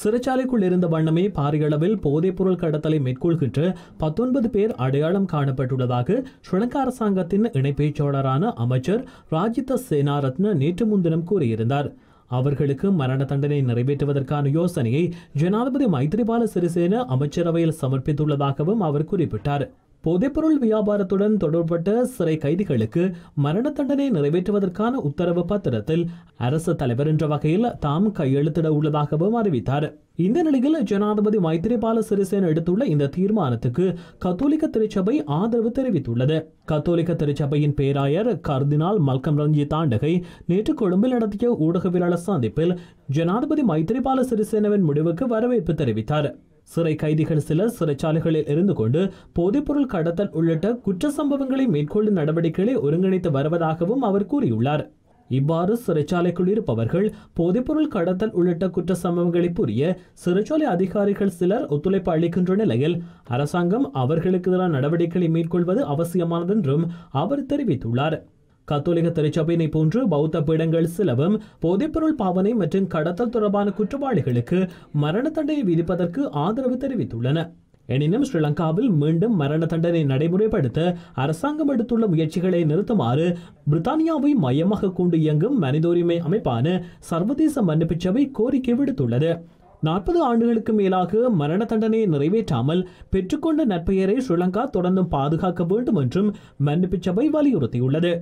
சிறைச்சாலைக்குள் இருந்த வண்ணமே பாரியளவில் போதைப்பொருள் கடத்தலை மேற்கொள்கின்ற பத்தொன்பது பேர் அடையாளம் காணப்பட்டுள்ளதாக ஸ்ரீலங்கா அரசாங்கத்தின் இணை பேச்சாளரான அமைச்சர் ராஜித சேனாரத்ன நேற்று முன்தினம் கூறியிருந்தார் அவர்களுக்கு மரண தண்டனை நிறைவேற்றுவதற்கான யோசனையை ஜனாதிபதி மைத்ரிபால சிறிசேன அமைச்சரவையில் சமர்ப்பித்துள்ளதாகவும் அவர் குறிப்பிட்டார் போதைப்பொருள் வியாபாரத்துடன் தொடர்பட்ட சிறை கைதிகளுக்கு மரண தண்டனை நிறைவேற்றுவதற்கான உத்தரவு பத்திரத்தில் அரசு தலைவர் என்ற வகையில் தாம் கையெழுத்திட உள்ளதாகவும் அறிவித்தார் இந்த நிலையில் ஜனாதிபதி மைத்திரிபால சிறிசேன எடுத்துள்ள இந்த தீர்மானத்துக்கு கத்தோலிக்க திருச்சபை ஆதரவு தெரிவித்துள்ளது கத்தோலிக்க திருச்சபையின் பேராயர் கர்தினால் மல்கம் ரஞ்சி தாண்டகை நேற்று கொழும்பில் நடத்திய ஊடகவியலாளர் சந்திப்பில் ஜனாதிபதி மைத்திரிபால சிறிசேனவின் முடிவுக்கு வரவேற்பு தெரிவித்தார் சிறை கைதிகள் சிலர் சிறைச்சாலைகளில் இருந்து கொண்டு போதைப்பொருள் கடத்தல் உள்ளிட்ட குற்ற சம்பவங்களை மேற்கொள்ளும் நடவடிக்கைகளை ஒருங்கிணைத்து வருவதாகவும் அவர் கூறியுள்ளார் இவ்வாறு சிறைச்சாலைக்குள் இருப்பவர்கள் போதைப்பொருள் கடத்தல் உள்ளிட்ட குற்ற சம்பவங்களை புரிய சிறைச்சாலை அதிகாரிகள் சிலர் ஒத்துழைப்பு அளிக்கின்ற நிலையில் அரசாங்கம் அவர்களுக்கு எதிரான நடவடிக்கைகளை மேற்கொள்வது அவசியமானது என்றும் அவர் தெரிவித்துள்ளார் கத்தோலிக திருச்சபையினை போன்று பௌத்த பீடங்கள் சிலவும் போதைப்பொருள் பாவனை மற்றும் கடத்தல் தொடர்பான குற்றவாளிகளுக்கு மரண தண்டனை விதிப்பதற்கு ஆதரவு தெரிவித்துள்ளன எனினும் ஸ்ரீலங்காவில் மீண்டும் மரண தண்டனை நடைமுறைப்படுத்த அரசாங்கம் எடுத்துள்ள முயற்சிகளை நிறுத்துமாறு பிரித்தானியாவை மையமாக கொண்டு இயங்கும் மனிதோரிமை அமைப்பான சர்வதேச மன்னிப்புச் கோரிக்கை விடுத்துள்ளது நாற்பது ஆண்டுகளுக்கு மேலாக மரண தண்டனையை நிறைவேற்றாமல் பெற்றுக்கொண்ட நற்பெயரை ஸ்ரீலங்கா தொடர்ந்தும் பாதுகாக்க வேண்டும் என்றும் மன்னிப்புச் வலியுறுத்தியுள்ளது